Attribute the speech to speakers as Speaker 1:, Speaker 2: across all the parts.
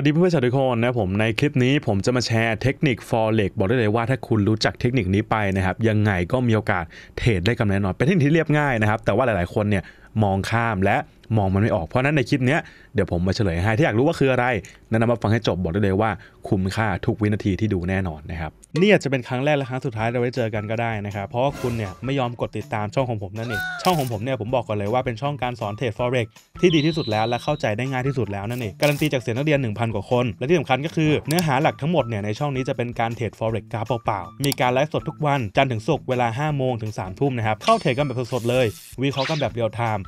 Speaker 1: วัสดีเพื่อนๆชาวทุกคนนะผมในคลิปนี้ผมจะมาแชร์เทคนิค forex บอกได้เลยว่าถ้าคุณรู้จักเทคนิคนี้ไปนะครับยังไงก็มีโอกาสเทรดได้กำไรแน่นอนเป็นเทคนิคที่เรียบง่ายนะครับ แต่ว่าหลายๆคนเนี่ยมองข้ามและมองมันไม่ออก เพราะนั้นในคลิปนี้เดี๋ยวผมมาเฉลยให้ที่อยากรู้ว่าคืออะไรนน่นำมาฟังให้จบบอกได้เลยว่าคุ้มค่าทุกวินาทีที่ดูแน่นอนนะครับนี่อาจจะเป็นครั้งแรกและครั้งสุดท้ายเราไว้เจอกันก็ได้นะครับเพราะว่าคุณเนี่ยไม่ยอมกดติดตามช่องของผมนั่นเองช่องของผมเนี่ยผมบอกก่อนเลยว่าเป็นช่องการสอนเทรดฟอเร็กที่ดีที่สุดแล้วและเข้าใจได้ง่ายที่สุดแล้วนั่นเองการันตีจากเสียงนักเรียน1,000กว่าคนและที่สำคัญก็คือเนื้อหาหลักทั้งหมดเนี่ยในช่องนี้จะเป็นการเทรดฟอเร็กกราฟเปล่าๆมีการไลฟ์สดทุกวันจันทร์ถึงศุกร์เวลา5โมงถึง3ทุ่มนะครับเข้าเทรดกันแบบสดๆเลย วิเคราะห์กันแบบเรียลไทม์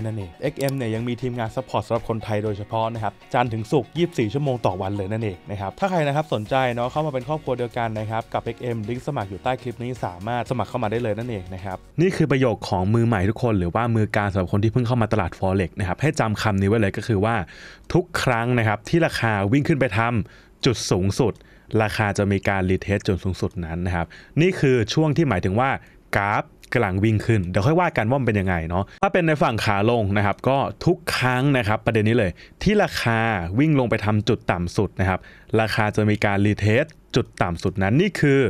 Speaker 1: ยนั่นเอง XM เนี่ยยังมีทีมงานซัพพอร์ตสำหรับคนไทยโดยเฉพาะนะครับจันถึงสุก24 ชั่วโมงต่อวันเลยนั่นเองนะครับถ้าใครนะครับสนใจเนาะเข้ามาเป็นครอบครัวเดียวกันนะครับกับ XM ลิงก์สมัครอยู่ใต้คลิปนี้สามารถสมัครเข้ามาได้เลยนั่นเองนะครับนี่คือประโยคของมือใหม่ทุกคน หรือว่ามือการสำหรับคนที่เพิ่งเข้ามาตลาด Forex นะครับให้จำคำนี้ไว้เลยก็คือว่า ทุกครั้งนะครับที่ราคาวิ่งขึ้นไปทำจุดสูงสุด ราคาจะมีการรีเทสจนสูงสุดนั้นนะครับนี่คือช่วงที่หมายถึงว่ากราฟกำลังวิ่งขึ้น เดี๋ยวค่อยว่ากันว่ามันเป็นยังไงเนาะถ้าเป็นในฝั่งขาลงนะครับก็ทุกครั้งนะครับ ประเด็นนี้เลย ที่ราคาวิ่งลงไปทำจุดต่ำสุดนะครับราคาจะมีการรีเทสจุดต่ำสุดนั้นนี่คือ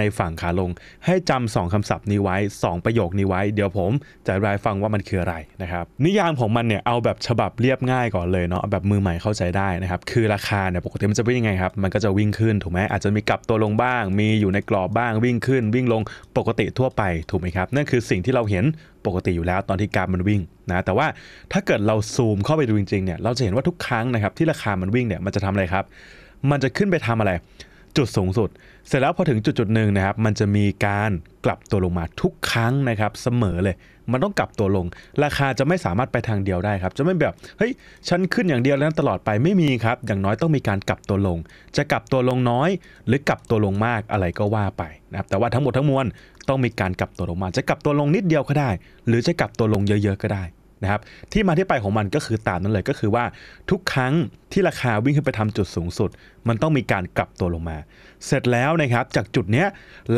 Speaker 1: ในฝั่งขาลงให้จำสองคำศัพท์นี้ไว้ 2 ประโยคนี้ไว้ เดี๋ยวผมจะรายฟังว่ามันคืออะไรนะครับ นิยามของมันเนี่ย เอาแบบฉบับเรียบง่ายก่อนเลยเนาะแบบมือใหม่เข้าใจได้นะครับ คือราคาเนี่ยปกติมันจะเป็นยังไงครับ มันก็จะวิ่งขึ้นถูกไหมอาจจะมีกลับตัวลงบ้าง มีอยู่ในกรอบบ้างวิ่งขึ้น วิ่งลงปกติทั่วไปถูกไหมครับนั่นคือสิ่งที่เราเห็นปกติอยู่แล้วตอนที่การมันวิ่งนะแต่ว่าถ้าเกิดเราซูมเข้าไปดูจริงๆเนี่ยเราจะเห็นว่าทุกครั้งนะครับ ที่ราคามันวิ่งเนี่ยมันจะทำอะไรครับ มันจะขึ้นไปทำอะไรจุดสูงสุดเสร็จแล้วพอถึงจุดจุดหนึ่งนะครับมันจะมีการกลับตัวลงมาทุกครั้งนะครับเสมอเลย มันต้องกลับตัวลง ราคาจะไม่สามารถไปทางเดียวได้ครับจะไม่แบบเฮ้ยฉันขึ้นอย่างเดียวแล้วตลอดไปไม่มีครับ อย่างน้อยต้องมีการกลับตัวลง จะกลับตัวลงน้อย หรือกลับตัวลงมากอะไรก็ว่าไปนะครับแต่ว่าทั้งหมดทั้งมวลต้องมีการกลับตัวลงมา จะกลับตัวลงนิดเดียวก็ได้ หรือจะกลับตัวลงเยอะ ๆก็ได้นะครับที่มาที่ไปของมันก็คือตามนั้นเลยก็คือว่า ทุกครั้งที่ราคาวิ่งขึ้นไปทำจุดสูงสุด มันต้องมีการกลับตัวลงมา เสร็จแล้วนะครับจากจุดเนี้ย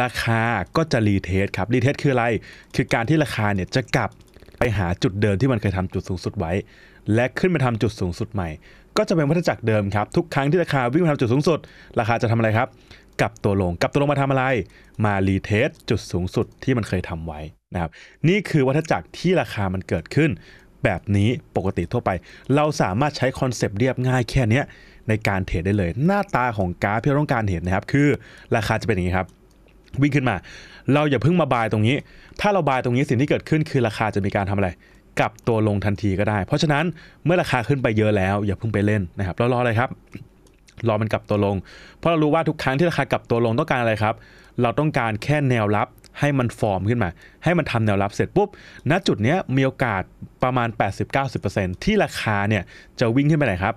Speaker 1: ราคาก็จะรีเทสครับรีเทสคืออะไร คือการที่ราคาเนี่ยจะกลับไปหาจุดเดิมที่มันเคยทำจุดสูงสุดไว้ และขึ้นไปทำจุดสูงสุดใหม่ ก็จะเป็นวัฏจักรเดิมครับ ทุกครั้งที่ราคาวิ่งไปทำจุดสูงสุด ราคาจะทำอะไรครับกลับตัวลงกลับตัวลงมาทำอะไร มารีเทสจุดสูงสุดที่มันเคยทำไว้นะครับนี่คือวัฏจักรที่ราคามันเกิดขึ้น แบบนี้ปกติทั่วไป เราสามารถใช้คอนเซปต์เรียบง่ายแค่นี้ในการเทรดได้เลย หน้าตาของกราฟที่เราต้องการเห็นนะครับ คือราคาจะเป็นอย่างนี้ครับ วิ่งขึ้นมาเราอย่าเพิ่งมาบายตรงนี้ ถ้าเราบายตรงนี้สิ่งที่เกิดขึ้นคือราคาจะมีการทำอะไรกลับตัวลงทันทีก็ได้ เพราะฉะนั้นเมื่อราคาขึ้นไปเยอะแล้วอย่าเพิ่งไปเล่นนะครับเรารอเลยครับรอมันกลับตัวลง เพราะเรารู้ว่าทุกครั้งที่ราคากลับตัวลงต้องการอะไรครับ เราต้องการแค่แนวรับให้มันฟอร์มขึ้นมา ให้มันทำแนวรับเสร็จปุ๊บ ณจุดนี้มีโอกาสประมาณ 80-90%ที่ราคาเนี่ย จะวิ่งขึ้นไปไหนครับ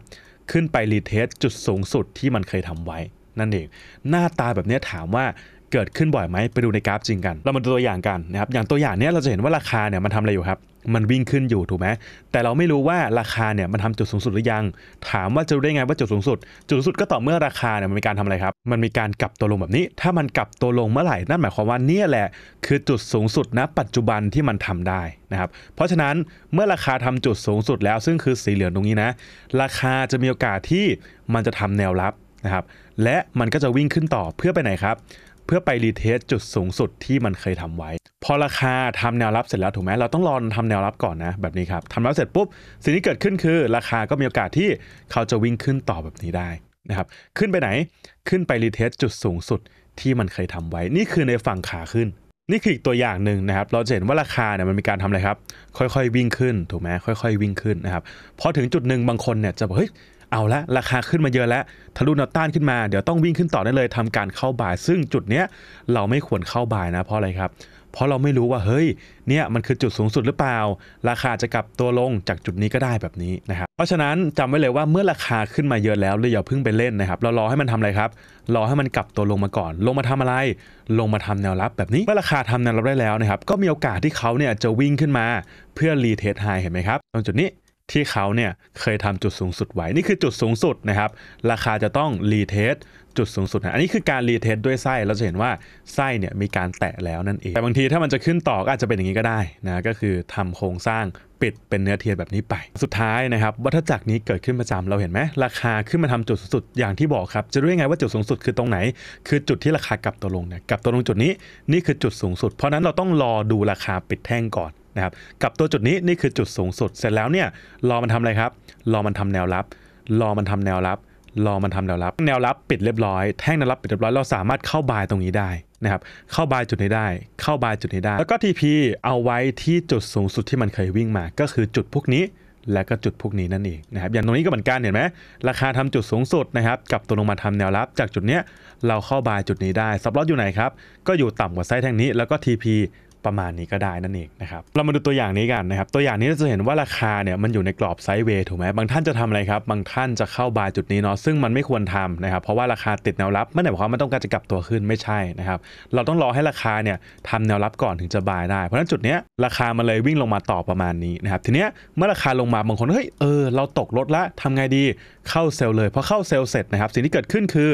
Speaker 1: ขึ้นไปรีเทสจุดสูงสุดที่มันเคยทำไว้ นั่นเอง หน้าตาแบบนี้ถามว่าเกิดขึ้นบ่อยไหมไปดูในกราฟจริงกัน เรามาดูตัวอย่างกันนะครับอย่างตัวอย่างเนี้ยเราจะเห็นว่าราคาเนี่ยมันทำอะไรอยู่ครับ มันวิ่งขึ้นอยู่ถูกไหมแต่เราไม่รู้ว่าราคาเนี่ยมันทำจุดสูงสุดหรือยัง ถามว่าจะรู้ได้ไงว่าจุดสูงสุด จุดสูงสุดก็ต่อเมื่อราคาเนี่ยมันมีการทำอะไรครับ มันมีการกลับตัวลงแบบนี้ ถ้ามันกลับตัวลงเมื่อไหร่นั่นหมายความว่านี่แหละคือจุดสูงสุดนะปัจจุบันที่มันทำได้นะครับ เพราะฉะนั้นเมื่อราคาทำจุดสูงสุดแล้วซึ่งคือสีเหลืองตรงนี้นะราคาจะมีโอกาสที่มันจะทำแนวรับนะครับ และมันก็จะวิ่งขึ้นต่อเพื่อไปไหนครับพื่อไปรีเทสจุดสูงสุดที่มันเคยทำไว้ พอราคาทำแนวรับเสร็จแล้วถูกไหมเราต้องรอทำแนวรับก่อนนะแบบนี้ครับทำแนวรับเสร็จปุ๊บสิ่งที่เกิดขึ้นคือราคาก็มีโอกาสที่เขาจะวิ่งขึ้นต่อแบบนี้ได้นะครับขึ้นไปไหนขึ้นไปรีเทสจุดสูงสุดที่มันเคยทำไว้ นี่คือในฝั่งขาขึ้น นี่คืออีกตัวอย่างหนึ่งนะครับเราจะเห็นว่าราคาเนี่ยมันมีการทำอะไรครับค่อยๆวิ่งขึ้นถูกไหมค่อย ๆวิ่งขึ้นนะครับพอถึงจุดหนึ่งบางคนเนี่ยจะบอกเฮ้ยเอาละราคาขึ้นมาเยอะแล้วทะลุแนวต้านขึ้นมาเดี๋ยวต้องวิ่งขึ้นต่อได้เลยทำการเข้าบ่าย ซึ่งจุดเนี้ยเราไม่ควรเข้าบ่ายนะเพราะอะไรครับเพราะเราไม่รู้ว่าเฮ้ยเนี่ยมันคือจุดสูงสุดหรือเปล่า ราคาจะกลับตัวลงจากจุดนี้ก็ได้แบบนี้นะครับเพราะฉะนั้นจำไว้เลยว่าเมื่อราคาขึ้นมาเยอะแล้วเลยอย่าเพิ่งไปเล่นนะครับเรารอให้มันทำอะไรครับรอให้มันกลับตัวลงมาก่อน ลงมาทำอะไร ลงมาทำแนวรับแบบนี้เมื่อราคาทำแนวรับได้แล้วนะครับก็มีโอกาสที่เขาเนี่ยจะวิ่งขึ้นมาเพื่อรีเทสไฮเห็นไหมครับตรงจุดนี้ที่เขาเนี่ยเคยทำจุดสูงสุดไว้ นี่คือจุดสูงสุดนะครับ ราคาจะต้องรีเทส จุดสูงสุดนะอันนี้คือการรีเทสด้วยไส้ เราจะเห็นว่าไส้เนี่ยมีการแตะแล้วนั่นเอง แต่บางทีถ้ามันจะขึ้นต่อกอาจจะเป็นอย่างนี้ก็ได้นะ ก็คือทำโครงสร้างปิดเป็นเนื้อเทียนแบบนี้ไป สุดท้ายนะครับ วัฏจักรนี้เกิดขึ้นประจำเราเห็นไหม ราคาขึ้นมาทำจุดสูงสุดอย่างที่บอกครับ จะรู้ยังไงว่าจุดสูงสุดคือตรงไหน คือจุดที่ราคากลับตัวลงเนี่ย กลับตัวลงจุดนี้ นี่คือจุดสูงสุด เพราะนั้นเราต้องรอดูราคาปิดแท่งก่อนนะครับกับตัวจุดนี้ นี่คือจุดสูงสุด เสร็จแล้วเนี่ยรอมันทำอะไรครับรอมันทำแนวรับรอมันทำแนวรับรอมันทำแนวรับแนวรับปิดเรียบร้อยแท่งแนวรับปิดเรียบร้อยเราสามารถเข้าบายตรงนี้ได้นะครับเข้าบายจุดนี้ได้ เข้าบายจุดนี้ได้ แล้วก็ TP เอาไว้ที่จุดสูงสุดที่มันเคยวิ่งมา ก็คือจุดพวกนี้ และก็จุดพวกนี้นั่นเองนะครับอย่างตรงนี้ก็เหมือนกันเห็นไหมราคาทำจุดสูงสุดนะครับกับตัวลงมาทำแนวรับ จากจุดเนี้ยเราเข้าบายจุดนี้ได้ซับลอตอยู่ไหนครับก็อยู่ต่ำกว่าไซส์แท่งนี้แล้วก็ TP ประมาณนี้ก็ได้นั่นเองนะครับเรามาดูตัวอย่างนี้กันนะครับตัวอย่างนี้เราจะเห็นว่าราคาเนี่ยมันอยู่ในกรอบไซด์เวย์ถูกไหมบางท่านจะทำอะไรครับบางท่านจะเข้าบายจุดนี้เนาะซึ่งมันไม่ควรทำนะครับเพราะว่าราคาติดแนวรับไม่ได้หมายความว่ามันต้องการจะกลับตัวขึ้นไม่ใช่นะครับเราต้องรอให้ราคาเนี่ยทำแนวรับก่อนถึงจะบายได้เพราะฉะนั้นจุดเนี้ยราคามันเลยวิ่งลงมาต่อประมาณนี้นะครับทีเนี้ยเมื่อราคาลงมาบางคนเฮ้ยเออเราตกรถละทำไงดีเข้าเซลลเลยพอเข้าเซลล์เสร็จนะครับสิ่งที่เกิดขึ้นคือ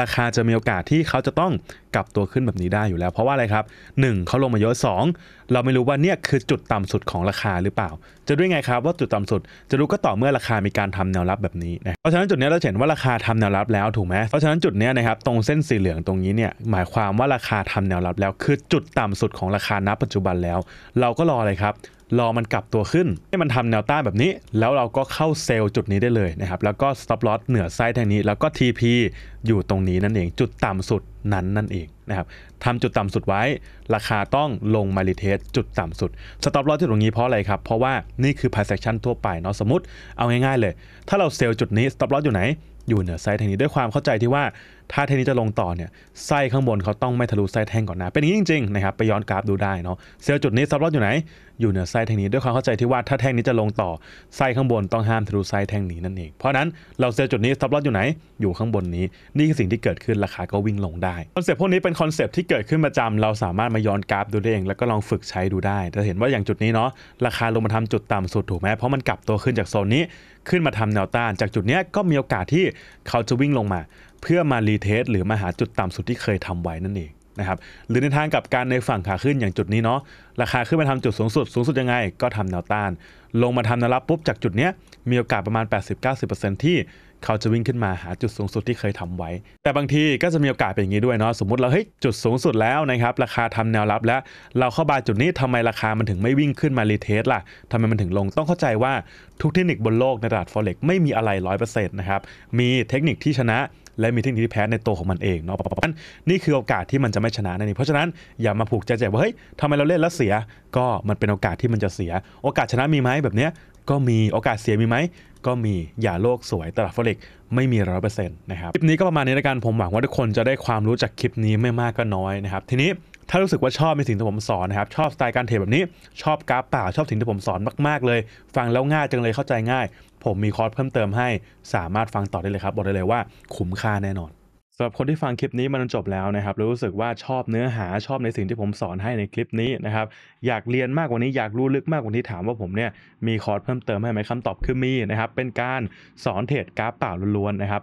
Speaker 1: ราคาจะมีโอกาสที่เขาจะต้องกลับตัวขึ้นแบบนี้ได้อยู่แล้ว เพราะว่าอะไรครับ1เขาลงมาเยอะ2 เราไม่รู้ว่าเนี่ยคือจุดต่ำสุดของราคาหรือเปล่า จะด้วยไงครับว่าจุดต่ำสุดจะรู้ก็ต่อเมื่อราคามีการทำแนวรับแบบนี้นะเพราะฉะนั้นจุดนี้เราเห็นว่าราคาทำแนวรับแล้วถูกไหมเพราะฉะนั้นจุดนี้นะครับตรงเส้นสีเหลืองตรงนี้เนี่ยหมายความว่าราคาทำแนวรับแล้ว คือจุดต่ำสุดของราคาณปัจจุบันแล้ว เราก็รออะไรครับรอ มันกลับตัวขึ้น ให้มันทำแนวต้านแบบนี้แล้วเราก็เข้าเซลล์จุดนี้ได้เลยนะครับแล้วก็ stop loss เหนือไซ้ทางนี้แล้วก็ TP อยู่ตรงนี้นั่นเองจุดต่ำสุดนั้นนั่นเองนะครับทำจุดต่ำสุดไว้ ราคาต้องลงมาลิเทสจุดต่ำสุด stop loss ที่ตรงนี้เพราะอะไรครับเพราะว่านี่คือ price action ทั่วไปเนาะสมมติเอาง่ายๆเลยถ้าเราเซลล์จุดนี้ stop loss อยู่ไหน อยู่เหนือไซด์ทางนี้ด้วยความเข้าใจที่ว่าถ้าเทนนี้จะลงต่อเนี่ย ไส้ข้างบนเขาต้องไม่ทะลุไส้แท่ง ก่อนนะ เป็นอย่างนี้จริงๆนะครับ ไปย้อนกราฟดูได้เนาะ เซลล์จุดนี้ซับลอดอยู่ไหน อยู่เหนือไส้แท่งนี้ด้วยความเข้าใจที่ว่าถ้าแท่งนี้จะลงต่อ ไส้ข้างบนต้องห้ามทะลุไส้แท่งนี้นั่นเอง เพราะนั้นเราเซลล์จุดนี้ซับลอดอยู่ไหน อยู่ข้างบนนี้ นี่คือสิ่งที่เกิดขึ้นราคาก็วิ่งลงได้คอนเซปต์พวกนี้เป็นคอนเซปต์ที่เกิดขึ้นประจำ เราสามารถมาย้อนกราฟดูได้เอง แล้วก็ลองฝึกใช้ดูได้ จะเห็นว่าอย่างจุดนี้เนาะ ราคาลงมาทำจุดต่ำสุดถูกไหมเพราะมันกลับตัวขึ้นจากโซนนี้ ขึ้นมาทำแนวต้านจากจุดนี้ก็มีโอกาสที่เขาจะวิ่งลงมาเพื่อมารีเทสหรือมาหาจุดต่ำสุดที่เคยทำไว้นั่นเองนะครับหรือในทางกับการในฝั่งขาขึ้นอย่างจุดนี้เนาะราคาขึ้นมาทำจุดสูงสุด สูงสุดยังไงก็ทำแนวต้าน ลงมาทำแนวรับปุ๊บจากจุดเนี้ยมีโอกาสประมาณ80-90%ที่ เขาจะวิ่งขึ้นมาหาจุดสูงสุดที่เคยทำไว้ แต่บางทีก็จะมีโอกาสเป็นอย่างนี้ด้วยเนาะสมมติเราเฮ้ย จุดสูงสุดแล้วนะครับ ราคาทำแนวรับแล้ว เราเข้าบาจุดนี้ทำไมราคามันถึงไม่วิ่งขึ้นมารีเทสล่ะทำไมมันถึงลงต้องเข้าใจว่าทุกเทคนิคบนโลก ในตลาดอเร็กไม่มีอะไร100%นะครับมีเทคนิคที่ชนะและมีเทคนิคที่แพ้ในตัวของมันเองเนาะเพราะฉะนั้นนี่คือโอกาสที่มันจะไม่ชนะนั่นเองเพราะฉะนั้นอย่ามาผูกใจใจว่าเฮ้ยทำไมเราเล่นแล้วเสีย ก็มันเป็นโอกาสที่มันจะเสีย โอกาสชนะมีไหมแบบเนี้ยก็มีโอกาสเสียมีไหมก็มีอย่าโลกสวยตลาดฟอเร็กไม่มีร้อยเปอร์เซ็นต์นะครับคลิปนี้ก็ประมาณนี้ในการผมหวังว่าทุกคนจะได้ความรู้จากคลิปนี้ไม่มากก็น้อยนะครับทีนี้ถ้ารู้สึกว่าชอบในสิ่งที่ผมสอนนะครับชอบสไตล์การเทรดแบบนี้ ชอบกราฟป่าชอบสิ่งที่ผมสอนมาก ๆ เลย ฟังแล้วง่ายจังเลยเข้าใจง่ายผมมีคอร์สเพิ่มเติมให้สามารถฟังต่อได้เลยครับบอกได้เลยว่าคุ้มค่าแน่นอนสำหรับคนที่ฟังคลิปนี้มันจบแล้วนะครับรู้สึกว่าชอบเนื้อหาชอบในสิ่งที่ผมสอนให้ในคลิปนี้นะครับอยากเรียนมากกว่านี้อยากรู้ลึกมากกว่านี้ถามว่าผมเนี่ยมีคอร์สเพิ่มเติมให้ไหมคำตอบคือมีนะครับ เป็นการสอนเทรดกราฟเปล่าล้วนๆนะครับ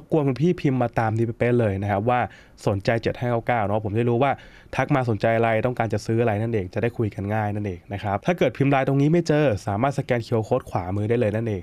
Speaker 1: บกวนคุณพี่พิมพ์มาตามที่เป๊ะเลยนะครับว่าสนใจ7599เนาะผมได้รู้ว่า ทักมาสนใจอะไรต้องการจะซื้ออะไรนั่นเองจะได้คุยกันง่ายนั่นเองนะครับ ถ้าเกิดพิมพ์ลายตรงนี้ไม่เจอสามารถสแกนเคีย์โค้ดขวามือได้เลยนั่นเอง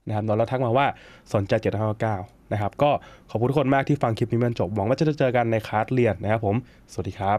Speaker 1: นะครับแเราทักมาว่าสนใจ759นะครับ ก็ขอบคุณทุกคนมากที่ฟังคลิปนี้มันจบ หวังว่าจะเจอกันในคลาสเรียนนะครับผม สวัสดีครับ